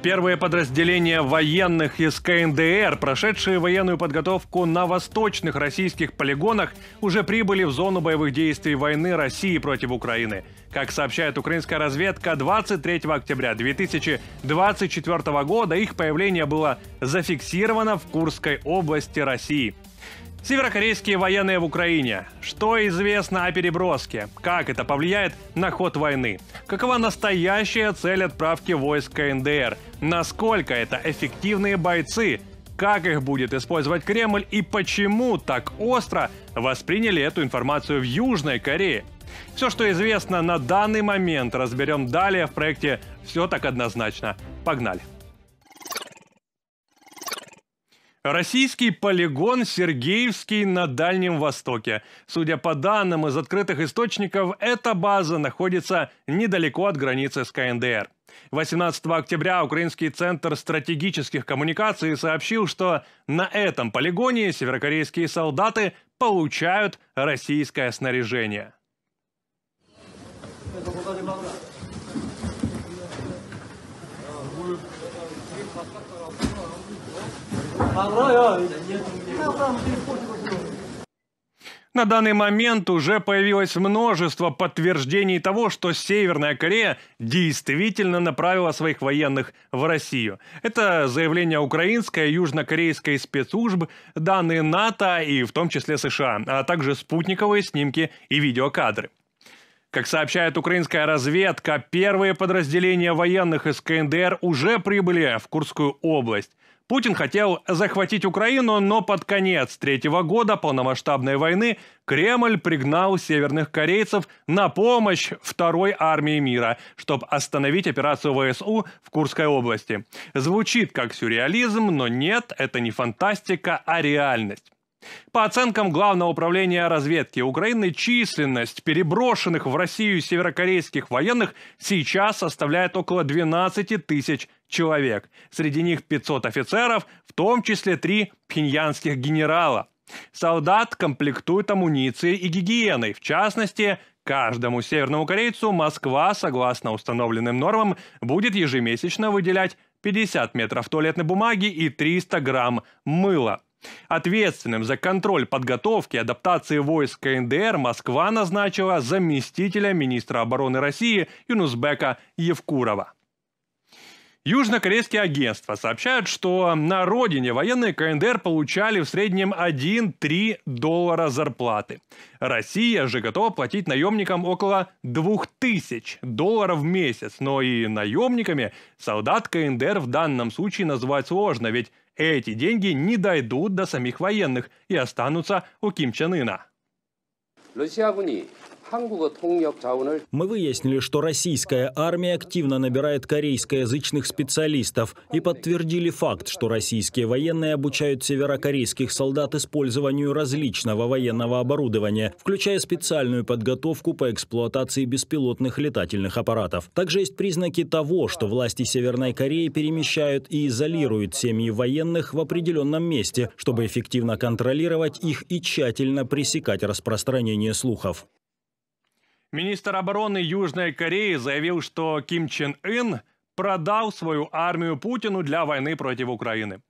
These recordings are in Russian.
Первые подразделения военных из КНДР, прошедшие военную подготовку на восточных российских полигонах, уже прибыли в зону боевых действий войны России против Украины. Как сообщает украинская разведка, 23 октября 2024 года их появление было зафиксировано в Курской области России. Северокорейские военные в Украине. Что известно о переброске? Как это повлияет на ход войны? Какова настоящая цель отправки войск КНДР? Насколько это эффективные бойцы? Как их будет использовать Кремль и почему так остро восприняли эту информацию в Южной Корее? Все, что известно на данный момент, разберем далее в проекте «Все так однозначно». Погнали! Российский полигон Сергеевский на Дальнем Востоке. Судя по данным из открытых источников, эта база находится недалеко от границы с КНДР. 18 октября Украинский центр стратегических коммуникаций сообщил, что на этом полигоне северокорейские солдаты получают российское снаряжение. На данный момент уже появилось множество подтверждений того, что Северная Корея действительно направила своих военных в Россию. Это заявления украинской и южнокорейской спецслужбы, данные НАТО и в том числе США, а также спутниковые снимки и видеокадры. Как сообщает украинская разведка, первые подразделения военных из КНДР уже прибыли в Курскую область. Путин хотел захватить Украину, но под конец третьего года полномасштабной войны Кремль пригнал северных корейцев на помощь второй армии мира, чтобы остановить операцию ВСУ в Курской области. Звучит как сюрреализм, но нет, это не фантастика, а реальность. По оценкам Главного управления разведки Украины, численность переброшенных в Россию северокорейских военных сейчас составляет около 12 тысяч человек. Среди них 500 офицеров, в том числе три пхеньянских генерала. Солдат комплектуют амуницией и гигиеной, в частности, Каждому северному корейцу Москва, согласно установленным нормам, будет ежемесячно выделять 50 метров туалетной бумаги и 300 грамм мыла. Ответственным за контроль подготовки и адаптации войск КНДР Москва назначила заместителя министра обороны России Юнусбека Евкурова. Южнокорейские агентства сообщают, что на родине военные КНДР получали в среднем 1-3 доллара зарплаты. Россия же готова платить наемникам около 2000 долларов в месяц. Но и наемниками солдат КНДР в данном случае назвать сложно, ведь эти деньги не дойдут до самих военных и останутся у Ким Чен Ына. Мы выяснили, что российская армия активно набирает корейскоязычных специалистов и подтвердили факт, что российские военные обучают северокорейских солдат использованию различного военного оборудования, включая специальную подготовку по эксплуатации беспилотных летательных аппаратов. Также есть признаки того, что власти Северной Кореи перемещают и изолируют семьи военных в определенном месте, чтобы эффективно контролировать их и тщательно пресекать распространение распыление слухов. Министр обороны Южной Кореи заявил, что Ким Чен Ын продал свою армию Путину для войны против Украины.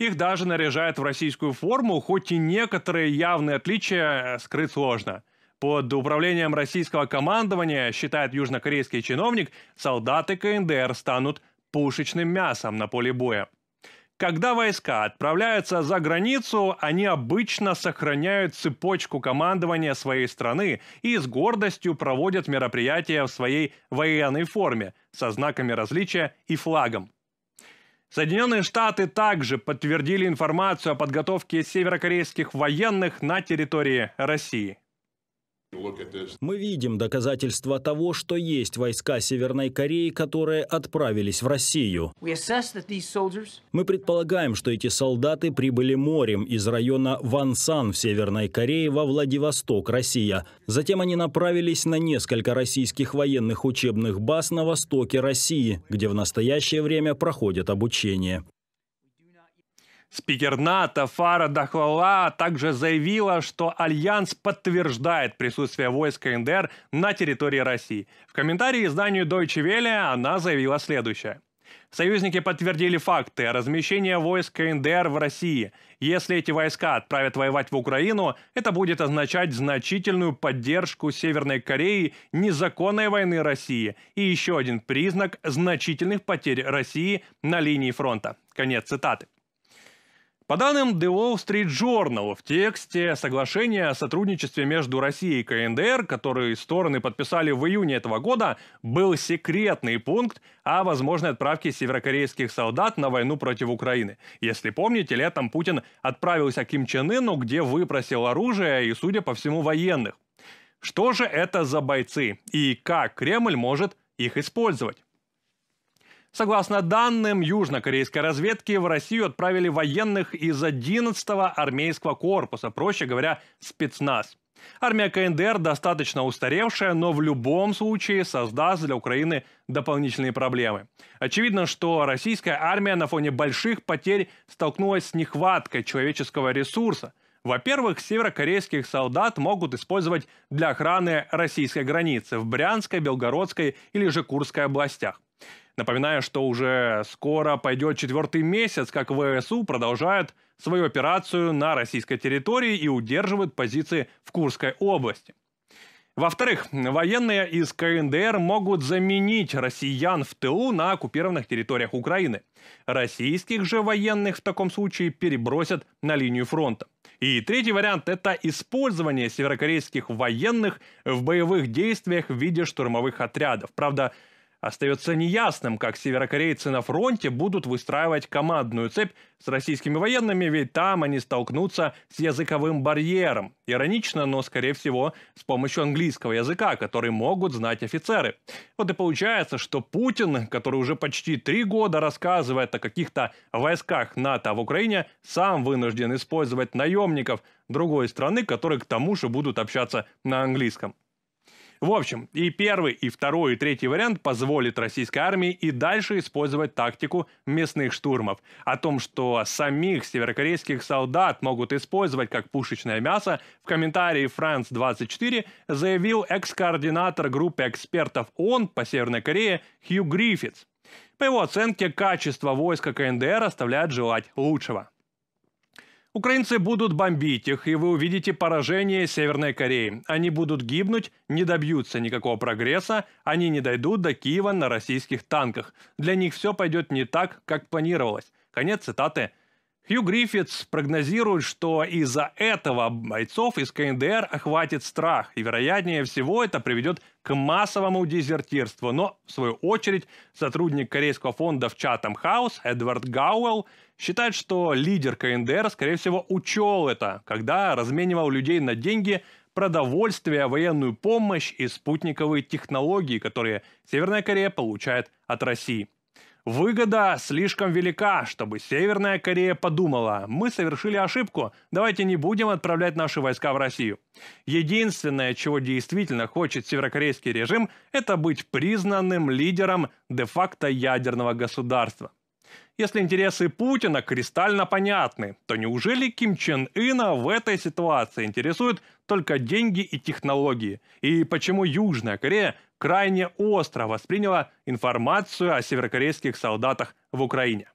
Их даже наряжают в российскую форму, хоть и некоторые явные отличия э, скрыть сложно. Под управлением российского командования, считает южнокорейский чиновник, солдаты КНДР станут пушечным мясом на поле боя. Когда войска отправляются за границу, они обычно сохраняют цепочку командования своей страны и с гордостью проводят мероприятия в своей военной форме со знаками различия и флагом. Соединенные Штаты также подтвердили информацию о подготовке северокорейских военных на территории России. Мы видим доказательства того, что есть войска Северной Кореи, которые отправились в Россию. Мы предполагаем, что эти солдаты прибыли морем из района Вансан в Северной Корее во Владивосток, Россия. Затем они направились на несколько российских военных учебных баз на востоке России, где в настоящее время проходят обучение. Спикер НАТО Фара Дахвала также заявила, что Альянс подтверждает присутствие войск НДР на территории России. В комментарии изданию Deutsche Welle она заявила следующее. Союзники подтвердили факты размещения войск НДР в России. Если эти войска отправят воевать в Украину, это будет означать значительную поддержку Северной Кореи незаконной войны России и еще один признак значительных потерь России на линии фронта. Конец цитаты. По данным The Wall Street Journal, в тексте соглашения о сотрудничестве между Россией и КНДР, который стороны подписали в июне этого года, был секретный пункт о возможной отправке северокорейских солдат на войну против Украины. Если помните, летом Путин отправился к Ким Чен Ыну, где выпросил оружие и, судя по всему, военных. Что же это за бойцы и как Кремль может их использовать? Согласно данным южнокорейской разведки, в Россию отправили военных из 11-го армейского корпуса, проще говоря, спецназ. Армия КНДР достаточно устаревшая, но в любом случае создаст для Украины дополнительные проблемы. Очевидно, что российская армия на фоне больших потерь столкнулась с нехваткой человеческого ресурса. Во-первых, северокорейских солдат могут использовать для охраны российской границы в Брянской, Белгородской или же Курской областях. Напоминаю, что уже скоро пойдет четвертый месяц, как ВСУ продолжает свою операцию на российской территории и удерживает позиции в Курской области. Во-вторых, военные из КНДР могут заменить россиян в ТУ на оккупированных территориях Украины. Российских же военных в таком случае перебросят на линию фронта. И третий вариант – это использование северокорейских военных в боевых действиях в виде штурмовых отрядов. Правда, Остается неясным, как северокорейцы на фронте будут выстраивать командную цепь с российскими военными, ведь там они столкнутся с языковым барьером. Иронично, но, скорее всего, с помощью английского языка, который могут знать офицеры. Вот и получается, что Путин, который уже почти три года рассказывает о каких-то войсках НАТО в Украине, сам вынужден использовать наемников другой страны, которые к тому же будут общаться на английском. В общем, и первый, и второй, и третий вариант позволит российской армии и дальше использовать тактику местных штурмов. О том, что самих северокорейских солдат могут использовать как пушечное мясо, в комментарии France24 заявил экс-координатор группы экспертов ООН по Северной Корее Хью Гриффитс. По его оценке, качество войска КНДР оставляет желать лучшего. Украинцы будут бомбить их, и вы увидите поражение Северной Кореи. Они будут гибнуть, не добьются никакого прогресса, они не дойдут до Киева на российских танках. Для них все пойдет не так, как планировалось. Конец цитаты. Хью Гриффитс прогнозирует, что из-за этого бойцов из КНДР охватит страх, и вероятнее всего это приведет к массовому дезертирству. Но, в свою очередь, сотрудник корейского фонда в Чатам Хаус Эдвард Гауэлл считает, что лидер КНДР, скорее всего, учел это, когда разменивал людей на деньги, продовольствие, военную помощь и спутниковые технологии, которые Северная Корея получает от России. Выгода слишком велика, чтобы Северная Корея подумала, мы совершили ошибку, давайте не будем отправлять наши войска в Россию. Единственное, чего действительно хочет северокорейский режим, это быть признанным лидером де-факто ядерного государства. Если интересы Путина кристально понятны, то неужели Ким Чен Ына в этой ситуации интересует только деньги и технологии, и почему Южная Корея крайне остро восприняла информацию о северокорейских солдатах в Украине.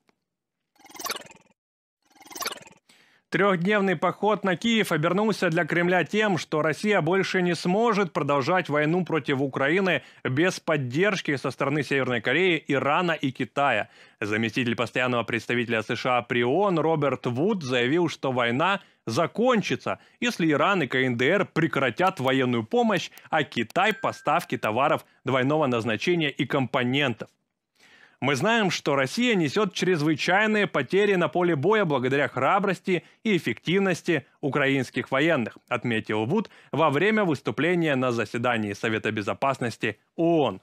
Трехдневный поход на Киев обернулся для Кремля тем, что Россия больше не сможет продолжать войну против Украины без поддержки со стороны Северной Кореи, Ирана и Китая. Заместитель постоянного представителя США при ООН Роберт Вуд заявил, что война закончится, если Иран и КНДР прекратят военную помощь, а Китай – поставки товаров двойного назначения и компонентов. Мы знаем, что Россия несет чрезвычайные потери на поле боя благодаря храбрости и эффективности украинских военных, отметил Вуд во время выступления на заседании Совета Безопасности ООН.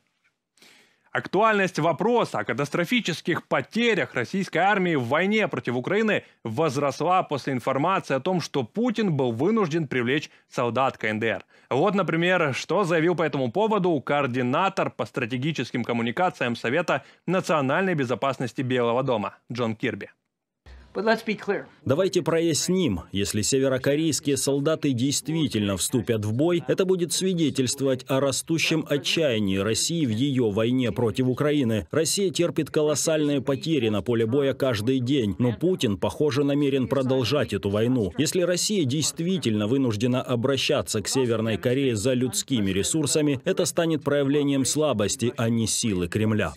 Актуальность вопроса о катастрофических потерях российской армии в войне против Украины возросла после информации о том, что Путин был вынужден привлечь солдат КНДР. Вот, например, что заявил по этому поводу координатор по стратегическим коммуникациям Совета национальной безопасности Белого дома Джон Кирби. Давайте проясним, если северокорейские солдаты действительно вступят в бой, это будет свидетельствовать о растущем отчаянии России в ее войне против Украины. Россия терпит колоссальные потери на поле боя каждый день, но Путин, похоже, намерен продолжать эту войну. Если Россия действительно вынуждена обращаться к Северной Корее за людскими ресурсами, это станет проявлением слабости, а не силы Кремля.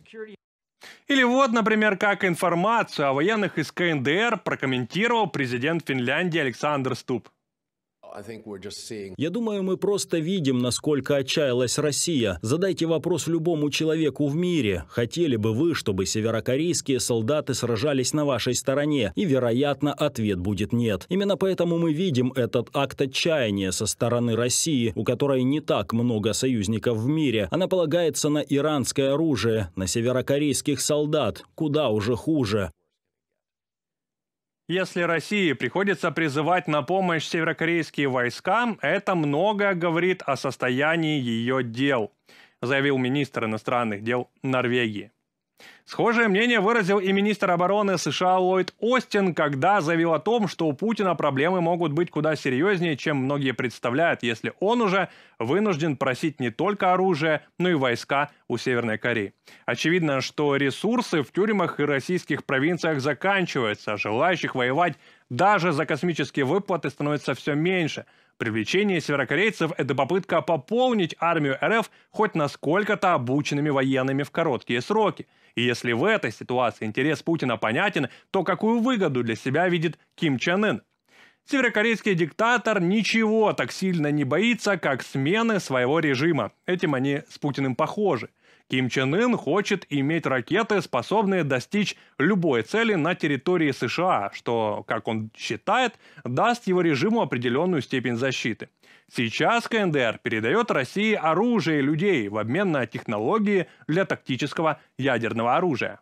Или вот, например, как информацию о военных из КНДР прокомментировал президент Финляндии Александр Ступ. Я думаю, мы просто видим, насколько отчаялась Россия. Задайте вопрос любому человеку в мире. Хотели бы вы, чтобы северокорейские солдаты сражались на вашей стороне? И, вероятно, ответ будет нет. Именно поэтому мы видим этот акт отчаяния со стороны России, у которой не так много союзников в мире. Она полагается на иранское оружие, на северокорейских солдат. Куда уже хуже. Если России приходится призывать на помощь северокорейские войска, это многое говорит о состоянии ее дел, заявил министр иностранных дел Норвегии. Схожее мнение выразил и министр обороны США Ллойд Остин, когда заявил о том, что у Путина проблемы могут быть куда серьезнее, чем многие представляют, если он уже вынужден просить не только оружие, но и войска у Северной Кореи. Очевидно, что ресурсы в тюрьмах и российских провинциях заканчиваются, а желающих воевать даже за космические выплаты становится все меньше. Привлечение северокорейцев – это попытка пополнить армию РФ хоть насколько-то обученными военными в короткие сроки. И если в этой ситуации интерес Путина понятен, то какую выгоду для себя видит Ким Чен Ын? Северокорейский диктатор ничего так сильно не боится, как смены своего режима. Этим они с Путиным похожи – Ким Чен Ын хочет иметь ракеты, способные достичь любой цели на территории США, что, как он считает, даст его режиму определенную степень защиты. Сейчас КНДР передает России оружие и людей в обмен на технологии для тактического ядерного оружия.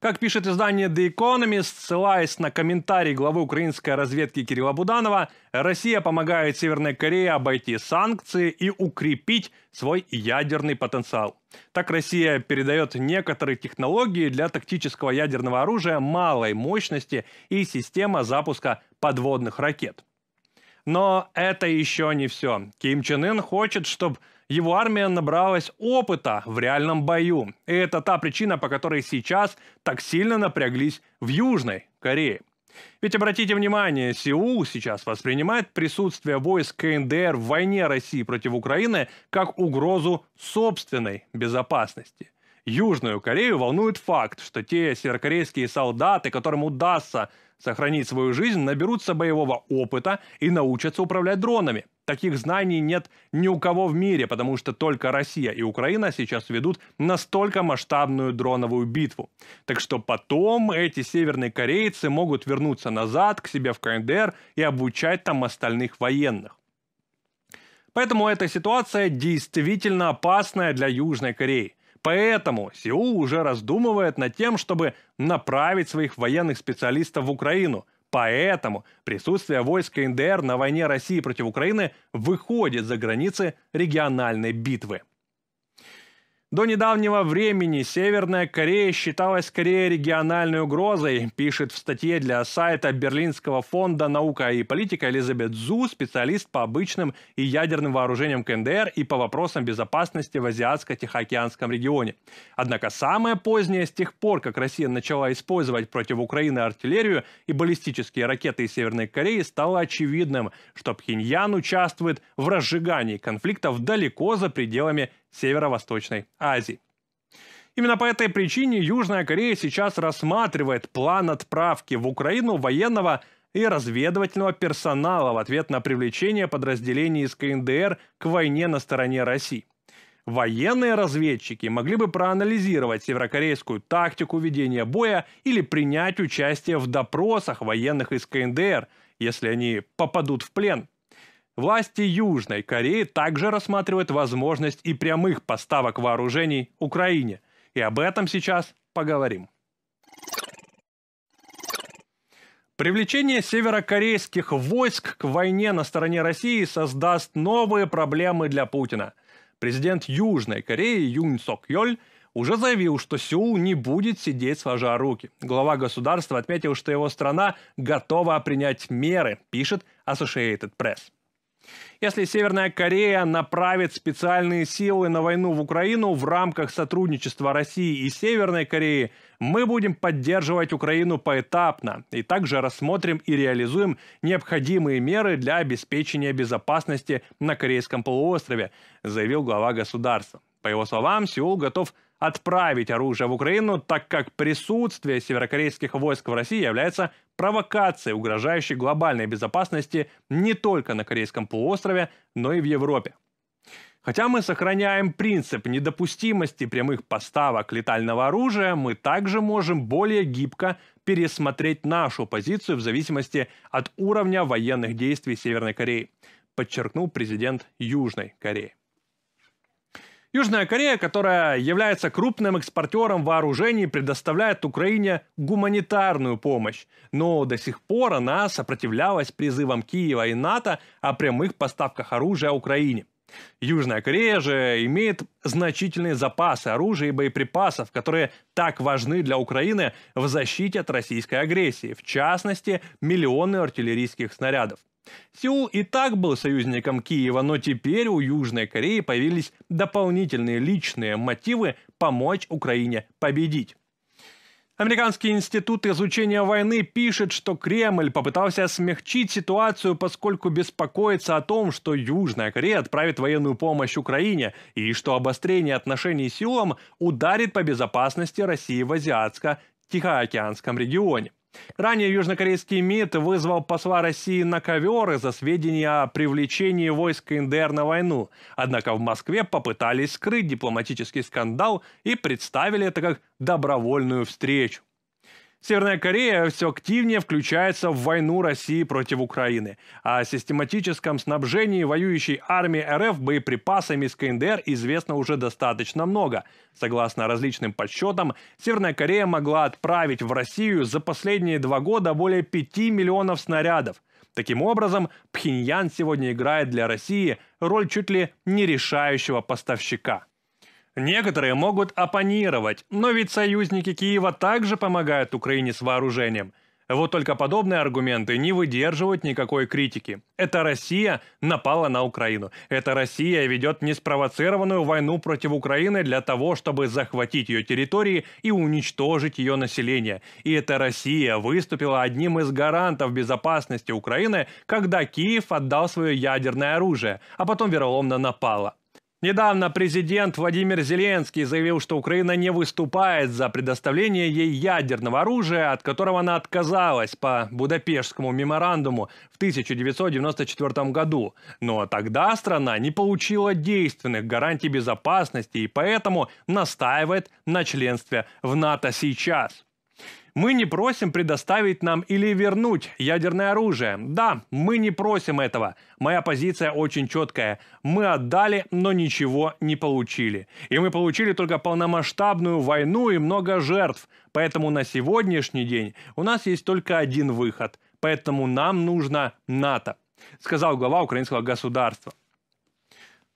Как пишет издание The Economist, ссылаясь на комментарий главы украинской разведки Кирилла Буданова, Россия помогает Северной Корее обойти санкции и укрепить свой ядерный потенциал. Так Россия передает некоторые технологии для тактического ядерного оружия малой мощности и система запуска подводных ракет. Но это еще не все. Ким Чен Ын хочет, чтобы его армия набралась опыта в реальном бою. И это та причина, по которой сейчас так сильно напряглись в Южной Корее. Ведь обратите внимание, Сеул сейчас воспринимает присутствие войск КНДР в войне России против Украины как угрозу собственной безопасности – Южную Корею волнует факт, что те северокорейские солдаты, которым удастся сохранить свою жизнь, наберутся боевого опыта и научатся управлять дронами. Таких знаний нет ни у кого в мире, потому что только Россия и Украина сейчас ведут настолько масштабную дроновую битву. Так что потом эти северные корейцы могут вернуться назад к себе в КНДР и обучать там остальных военных. Поэтому эта ситуация действительно опасная для Южной Кореи. Поэтому Сеул уже раздумывает над тем, чтобы направить своих военных специалистов в Украину. Поэтому присутствие войск НДР на войне России против Украины выходит за границы региональной битвы. До недавнего времени Северная Корея считалась скорее региональной угрозой, пишет в статье для сайта Берлинского фонда «Наука и политика» Элизабет Зу, специалист по обычным и ядерным вооружениям КНДР и по вопросам безопасности в Азиатско-Тихоокеанском регионе. Однако самое позднее, с тех пор, как Россия начала использовать против Украины артиллерию и баллистические ракеты из Северной Кореи, стало очевидным, что Пхеньян участвует в разжигании конфликтов далеко за пределами Северо-Восточной Азии. Именно по этой причине Южная Корея сейчас рассматривает план отправки в Украину военного и разведывательного персонала в ответ на привлечение подразделений из КНДР к войне на стороне России. Военные разведчики могли бы проанализировать северокорейскую тактику ведения боя или принять участие в допросах военных из КНДР, если они попадут в плен – Власти Южной Кореи также рассматривают возможность и прямых поставок вооружений Украине. И об этом сейчас поговорим. Привлечение северокорейских войск к войне на стороне России создаст новые проблемы для Путина. Президент Южной Кореи Юн Сок Йоль уже заявил, что Сеул не будет сидеть сложа руки. Глава государства отметил, что его страна готова принять меры, пишет Associated Press если Северная Корея направит специальные силы на войну в Украину в рамках сотрудничества России и Северной Кореи, мы будем поддерживать Украину поэтапно и также рассмотрим и реализуем необходимые меры для обеспечения безопасности на Корейском полуострове, заявил глава государства. По его словам, Сеул готов отправить оружие в Украину, так как присутствие северокорейских войск в России является провокацией, угрожающей глобальной безопасности не только на Корейском полуострове, но и в Европе. Хотя мы сохраняем принцип недопустимости прямых поставок летального оружия, мы также можем более гибко пересмотреть нашу позицию в зависимости от уровня военных действий Северной Кореи, подчеркнул президент Южной Кореи. Южная Корея, которая является крупным экспортером вооружений, предоставляет Украине гуманитарную помощь, но до сих пор она сопротивлялась призывам Киева и НАТО о прямых поставках оружия Украине. Южная Корея же имеет значительные запасы оружия и боеприпасов, которые так важны для Украины в защите от российской агрессии, в частности, миллионы артиллерийских снарядов. Сеул и так был союзником Киева, но теперь у Южной Кореи появились дополнительные личные мотивы помочь Украине победить. Американский институт изучения войны пишет, что Кремль попытался смягчить ситуацию, поскольку беспокоится о том, что Южная Корея отправит военную помощь Украине и что обострение отношений с Сеулом ударит по безопасности России в Азиатско-Тихоокеанском регионе. Ранее южнокорейский МИД вызвал посла России на коверы за сведения о привлечении войск КНДР на войну. Однако в Москве попытались скрыть дипломатический скандал и представили это как добровольную встречу. Северная Корея все активнее включается в войну России против Украины. О систематическом снабжении воюющей армии РФ боеприпасами из КНДР известно уже достаточно много. Согласно различным подсчетам, Северная Корея могла отправить в Россию за последние два года более 5 миллионов снарядов. Таким образом, Пхеньян сегодня играет для России роль чуть ли не решающего поставщика. Некоторые могут оппонировать, но ведь союзники Киева также помогают Украине с вооружением. Вот только подобные аргументы не выдерживают никакой критики. Это Россия напала на Украину. Это Россия ведет неспровоцированную войну против Украины для того, чтобы захватить ее территории и уничтожить ее население. И это Россия выступила одним из гарантов безопасности Украины, когда Киев отдал свое ядерное оружие, а потом вероломно напала. Недавно президент Владимир Зеленский заявил, что Украина не выступает за предоставление ей ядерного оружия, от которого она отказалась по Будапештскому меморандуму в 1994 году. Но тогда страна не получила действенных гарантий безопасности и поэтому настаивает на членстве в НАТО сейчас. Мы не просим предоставить нам или вернуть ядерное оружие. Да, мы не просим этого. Моя позиция очень четкая. Мы отдали, но ничего не получили. И мы получили только полномасштабную войну и много жертв. Поэтому на сегодняшний день у нас есть только один выход. Поэтому нам нужно НАТО, сказал глава украинского государства.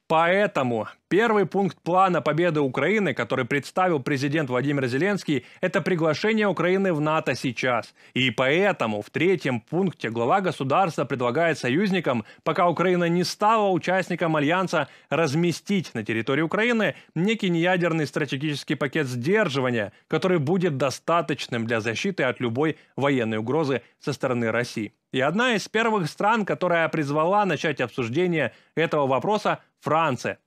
Поэтому Первый пункт плана победы Украины, который представил президент Владимир Зеленский, это приглашение Украины в НАТО сейчас. И поэтому в третьем пункте глава государства предлагает союзникам, пока Украина не стала участником Альянса, разместить на территории Украины некий неядерный стратегический пакет сдерживания, который будет достаточным для защиты от любой военной угрозы со стороны России. И одна из первых стран, которая призвала начать обсуждение этого вопроса, Франция.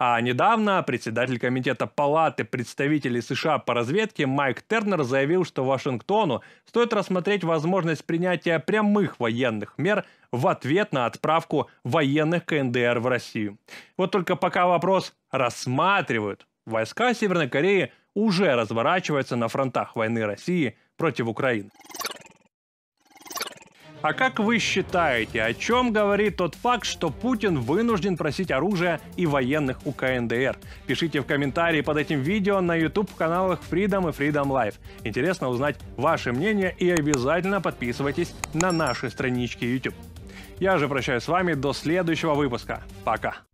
А недавно председатель комитета Палаты представителей США по разведке Майк Тернер заявил, что Вашингтону стоит рассмотреть возможность принятия прямых военных мер в ответ на отправку военных КНДР в Россию. Вот только пока вопрос рассматривают, войска Северной Кореи уже разворачиваются на фронтах войны России против Украины. А как вы считаете, о чем говорит тот факт, что Путин вынужден просить оружия и военных у КНДР? Пишите в комментарии под этим видео на YouTube-каналах Freedom и Freedom Life. Интересно узнать ваше мнение и обязательно подписывайтесь на наши странички YouTube. Я же прощаюсь с вами до следующего выпуска. Пока!